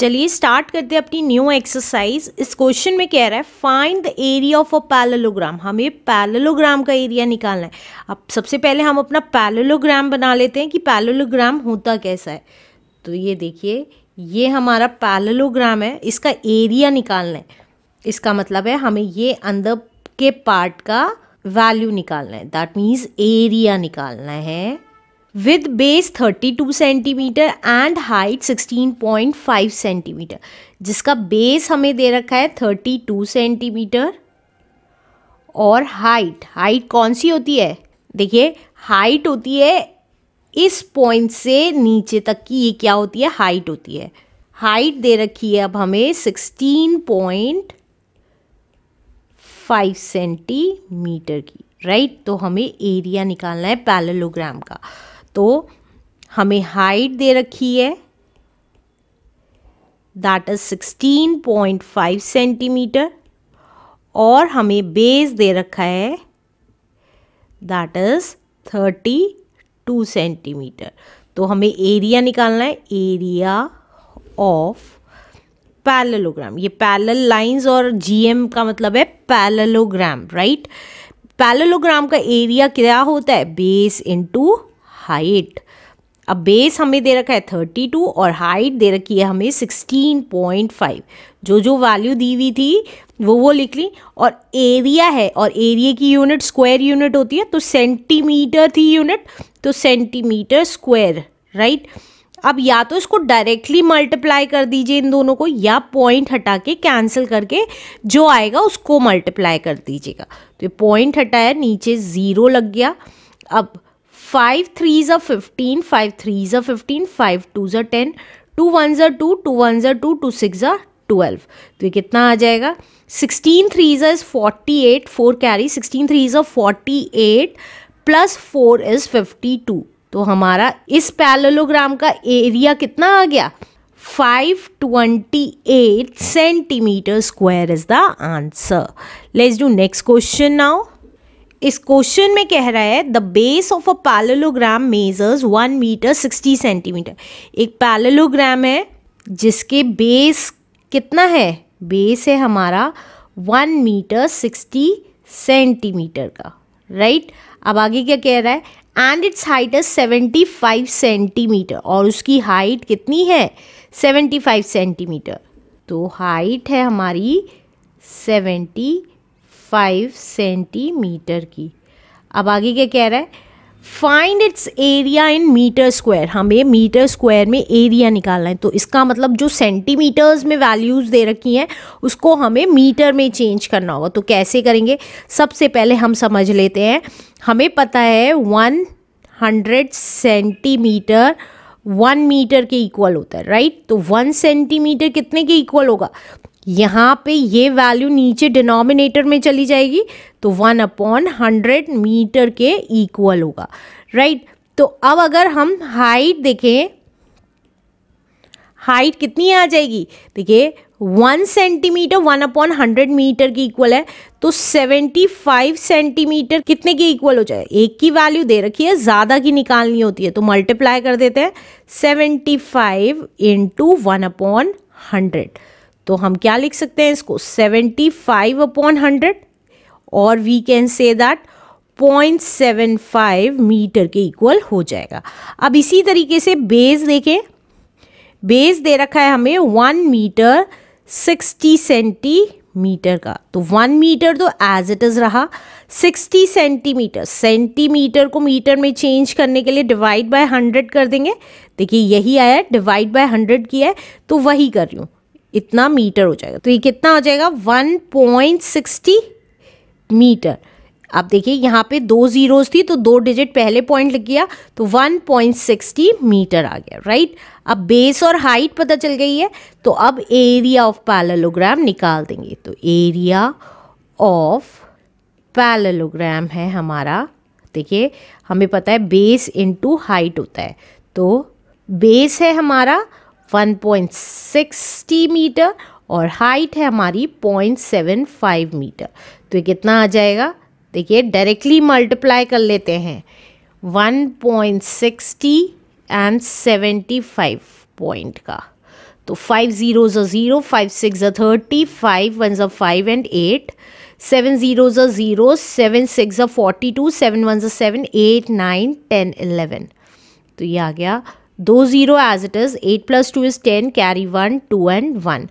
चलिए स्टार्ट करते हैं अपनी न्यू एक्सरसाइज इस क्वेश्चन में कह रहा है find the area of a parallelogram हमें पैललोग्राम का एरिया निकालना है अब सबसे पहले हम अपना पैललोग्राम बना लेते हैं कि पैलोलोग्राम होता कैसा है तो ये देखिए ये हमारा पैललोग्राम है इसका एरिया निकालना है इसका मतलब है हमें ये अंदर के पार्ट का वैल्यू निकालना है दैट मीन्स एरिया निकालना है with base 32 centimetre and height 16.5 centimetre जिसका बेस हमें दे रखा है 32 सेंटीमीटर और हाइट हाइट कौन सी होती है देखिए हाइट होती है इस पॉइंट से नीचे तक की ये क्या होती है हाइट होती है हाइट दे रखी है अब हमें 16.5 सेंटीमीटर की राइट right? तो हमें एरिया निकालना है पैरेललोग्राम का तो हमें हाइट दे रखी है दैट इज 16.5 सेंटीमीटर और हमें बेस दे रखा है दैट इज 32 सेंटीमीटर तो हमें एरिया निकालना है एरिया ऑफ पैललोग्राम ये पैलल लाइंस और जीएम का मतलब है पैलेलोग्राम राइट पैललोग्राम का एरिया क्या होता है बेस इनटू हाइट अब बेस हमें दे रखा है थर्टी टू और हाइट दे रखी है हमें सिक्सटीन पॉइंट फाइव जो जो वैल्यू दी हुई थी वो वो लिख ली और एरिया है और एरिया की यूनिट स्क्वायर यूनिट होती है तो सेंटीमीटर थी यूनिट तो सेंटीमीटर स्क्वायर राइट अब या तो इसको डायरेक्टली मल्टीप्लाई कर दीजिए इन दोनों को या पॉइंट हटा के कैंसिल करके जो आएगा उसको मल्टीप्लाई कर दीजिएगा तो ये पॉइंट हटाया नीचे ज़ीरो लग गया अब five threes a fifteen five three a fifteen five two ज़ा टेन टू वन ज़ा टू टू वन ज़ा टू टू सिक्स ज़ा ट्वेल्व तो ये कितना आ जाएगा sixteen threes is forty eight four carry sixteen three a forty eight plus four is fifty two तो हमारा इस पैलोग्राम का एरिया कितना आ गया five twenty eight centimetre square is the answer let's do next question now इस question में कह रहा है the base of a parallelogram measures one metre sixty centimetre एक पैलेलोग्राम है जिसके बेस कितना है बेस है हमारा वन मीटर सिक्सटी सेंटीमीटर का राइट right? अब आगे क्या कह रहा है एंड इट्स हाइट है सेवेंटी फाइव सेंटीमीटर और उसकी हाइट कितनी है सेवेंटी फाइव सेंटीमीटर तो हाइट है हमारी सेवेंटी फाइव सेंटीमीटर की अब आगे क्या कह रहा है find its area in metre square हमें मीटर स्क्वायर में एरिया निकालना है तो इसका मतलब जो सेंटीमीटर्स में वैल्यूज़ दे रखी हैं उसको हमें मीटर में चेंज करना होगा तो कैसे करेंगे सबसे पहले हम समझ लेते हैं हमें पता है one hundred centimetre one metre के इक्वल होता है राइट तो वन सेंटीमीटर कितने के इक्वल होगा यहाँ पे ये वैल्यू नीचे डिनोमिनेटर में चली जाएगी तो वन अपॉन हंड्रेड मीटर के इक्वल होगा राइट तो अब अगर हम हाइट देखें हाइट कितनी आ जाएगी देखिए one centimetre one upon hundred metre की इक्वल है तो सेवेंटी फाइव सेंटीमीटर कितने के इक्वल हो जाए एक की वैल्यू दे रखी है ज़्यादा की निकालनी होती है तो मल्टीप्लाई कर देते हैं seventy five into one upon hundred तो हम क्या लिख सकते हैं इसको सेवेंटी फाइव अपॉन हंड्रेड और we can say that point seven five metre के इक्वल हो जाएगा अब इसी तरीके से बेस देखें बेस दे रखा है हमें 1 मीटर सिक्सटी सेंटीमीटर का तो वन मीटर तो एज इट इज़ रहा सिक्सटी सेंटीमीटर सेंटीमीटर को मीटर में चेंज करने के लिए डिवाइड बाय हंड्रेड कर देंगे देखिए यही आया डिवाइड बाय हंड्रेड किया है तो वही कर रही हूँ इतना मीटर हो जाएगा तो ये कितना हो जाएगा 1.60 मीटर आप देखिए यहाँ पे दो ज़ीरोज़ थी तो दो डिजिट पहले पॉइंट लग गया तो 1.60 मीटर आ गया राइट अब बेस और हाइट पता चल गई है तो अब एरिया ऑफ पैलेलोग्राम निकाल देंगे तो एरिया ऑफ पैलेलोग्राम है हमारा देखिए हमें पता है बेस इनटू हाइट होता है तो बेस है हमारा 1.60 मीटर और हाइट है हमारी 0.75 मीटर तो ये कितना आ जाएगा देखिए डायरेक्टली मल्टीप्लाई कर लेते हैं 1.60 एंड 75 पॉइंट का तो फाइव ज़ीरो ज़ा ज़ीरो फाइव सिक्स ज़ा थर्टी फाइव वन ज़ा five and eight seven zero ज़ा ज़ीरो सेवन सिक्स ज़ा फोर्टी टू सेवन वन ज़ा seven eight nine ten eleven तो ये आ गया दो zero as it is eight plus two is ten carry one two and one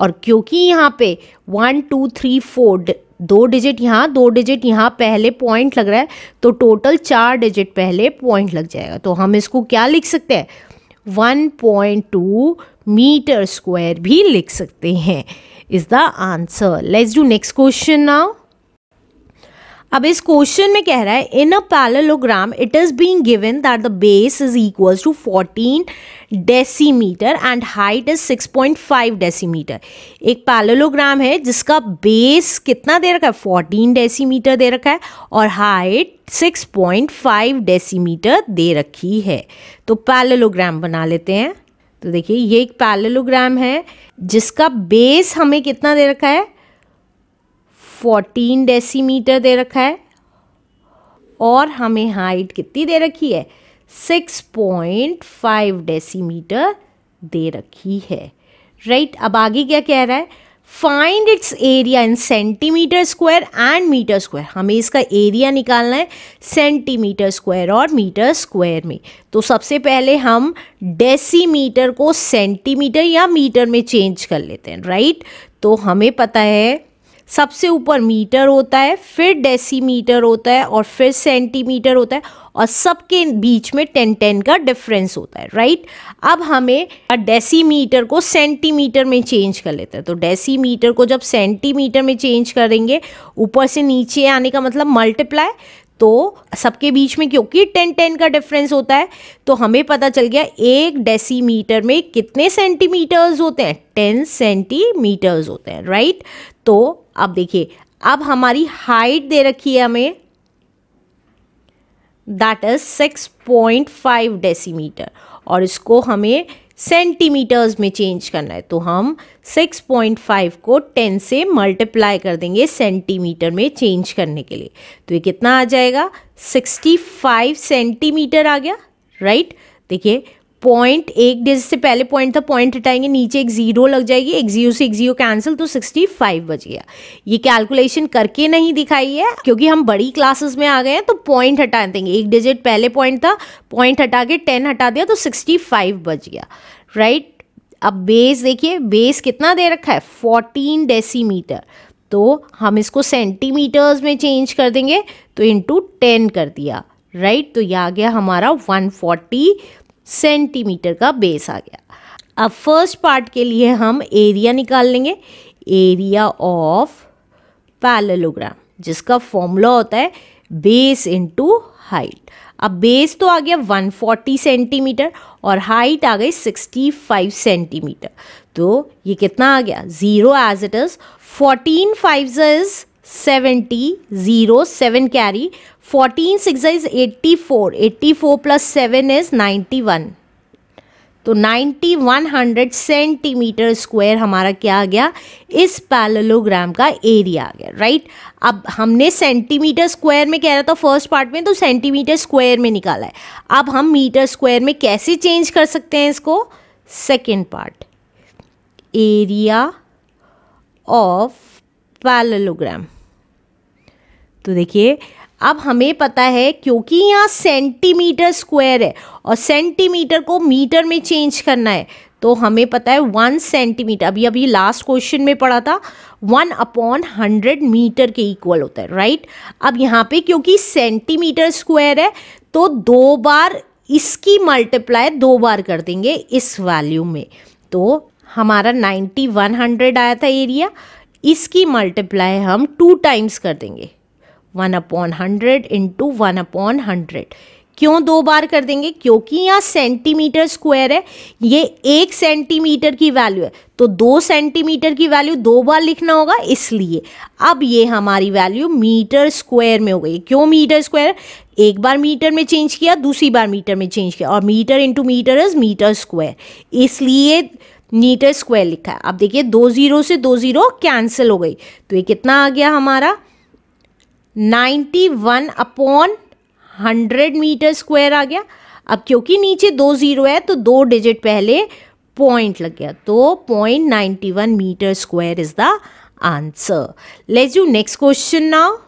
और क्योंकि यहाँ पे वन टू थ्री फोर दो डिजिट यहाँ दो डिजिट यहाँ पहले पॉइंट लग रहा है तो टोटल चार डिजिट पहले पॉइंट लग जाएगा तो हम इसको क्या लिख सकते हैं one point two metre square भी लिख सकते हैं is the answer let's do next question now अब इस क्वेश्चन में कह रहा है in a parallelogram it is being given that the base is equals to 14 decimetre and height is 6.5 decimetre एक पैलोग्राम है जिसका बेस कितना दे रखा है 14 डेसीमीटर दे रखा है और हाइट 6.5 डेसीमीटर दे रखी है तो पैलोग्राम बना लेते हैं तो देखिए ये एक पैलोग्राम है जिसका बेस हमें कितना दे रखा है फोर्टीन डेसीमीटर दे रखा है और हमें हाइट कितनी दे रखी है सिक्स पॉइंट फाइव डेसीमीटर दे रखी है राइट right? अब आगे क्या कह रहा है find its area in centimetre square and metre square हमें इसका एरिया निकालना है सेंटीमीटर स्क्वायर और मीटर स्क्वायर में तो सबसे पहले हम डेसीमीटर को सेंटीमीटर या मीटर में चेंज कर लेते हैं राइट right? तो हमें पता है सबसे ऊपर मीटर होता है फिर डेसीमीटर होता है और फिर सेंटीमीटर होता है और सबके बीच में टेन टेन का डिफरेंस होता है राइट अब हमें डेसीमीटर को सेंटीमीटर में चेंज कर लेते हैं तो डेसीमीटर को जब सेंटीमीटर में चेंज करेंगे ऊपर से नीचे आने का मतलब मल्टीप्लाई तो सबके बीच में क्योंकि टेन टेन का डिफरेंस होता है तो हमें पता चल गया एक डेसीमीटर में कितने सेंटीमीटर्स होते हैं टेन सेंटीमीटर्स होते हैं राइट तो अब देखिए अब हमारी हाइट दे रखी है हमें that is six point five decimetre और इसको हमें सेंटीमीटर्स में चेंज करना है तो हम 6.5 को 10 से मल्टीप्लाई कर देंगे सेंटीमीटर में चेंज करने के लिए तो ये कितना आ जाएगा 65 सेंटीमीटर आ गया राइट देखिए पॉइंट एक डिजिट से पहले पॉइंट था पॉइंट हटाएंगे नीचे एक जीरो लग जाएगी एक जीरो से एक जीरो कैंसिल तो सिक्सटी फाइव बज गया ये कैलकुलेशन करके नहीं दिखाई है क्योंकि हम बड़ी क्लासेस में आ गए हैं तो पॉइंट हटा देंगे एक डिजिट पहले पॉइंट था पॉइंट हटा के टेन हटा दिया तो सिक्सटी फाइव बज गया राइट अब बेस देखिए बेस कितना दे रखा है फोर्टीन डेसीमीटर तो हम इसको सेंटीमीटर्स में चेंज कर देंगे तो इंटू टेन कर दिया राइट तो ये आ गया हमारा वन फोर्टी सेंटीमीटर का बेस आ गया अब फर्स्ट पार्ट के लिए हम एरिया निकाल लेंगे एरिया ऑफ पैलोग्राम जिसका फॉर्मूला होता है बेस इनटू हाइट अब बेस तो आ गया 140 सेंटीमीटर और हाइट आ गई 65 सेंटीमीटर तो ये कितना आ गया zero as it is fourteen five is seventy zero seven carry fourteen six is eighty four eighty four plus seven is ninety one तो ninety one hundred centimetre square हमारा क्या आ गया इस पैललोग्राम का एरिया आ गया राइट अब हमने सेंटीमीटर स्क्वायर में कह रहा था फर्स्ट पार्ट में तो सेंटीमीटर स्क्वायर में निकाला है अब हम मीटर स्क्वायर में कैसे चेंज कर सकते हैं इसको second part area of parallelogram तो देखिए अब हमें पता है क्योंकि यहाँ सेंटीमीटर स्क्वायर है और सेंटीमीटर को मीटर में चेंज करना है तो हमें पता है वन सेंटीमीटर अभी अभी लास्ट क्वेश्चन में पढ़ा था वन अपॉन हंड्रेड मीटर के इक्वल होता है राइट अब यहाँ पे क्योंकि सेंटीमीटर स्क्वायर है तो दो बार इसकी मल्टीप्लाई दो बार कर देंगे इस वैल्यू में तो हमारा नाइन्टी वन हंड्रेड आया था एरिया इसकी मल्टीप्लाई हम टू टाइम्स कर देंगे one upon hundred into one upon hundred क्यों दो बार कर देंगे क्योंकि यहाँ सेंटीमीटर स्क्वायर है ये एक सेंटीमीटर की वैल्यू है तो दो सेंटीमीटर की वैल्यू दो बार लिखना होगा इसलिए अब ये हमारी वैल्यू मीटर स्क्वायर में हो गई क्यों मीटर स्क्वायर एक बार मीटर में चेंज किया दूसरी बार मीटर में चेंज किया और metre into metre is metre square इसलिए मीटर स्क्वायर लिखा है अब देखिए दो ज़ीरो से दो ज़ीरो कैंसिल हो गई तो ये कितना आ गया हमारा ninety one upon hundred metre square आ गया अब क्योंकि नीचे दो ज़ीरो है तो दो डिजिट पहले पॉइंट लग गया तो point ninety one metre square is the answer let's you next question now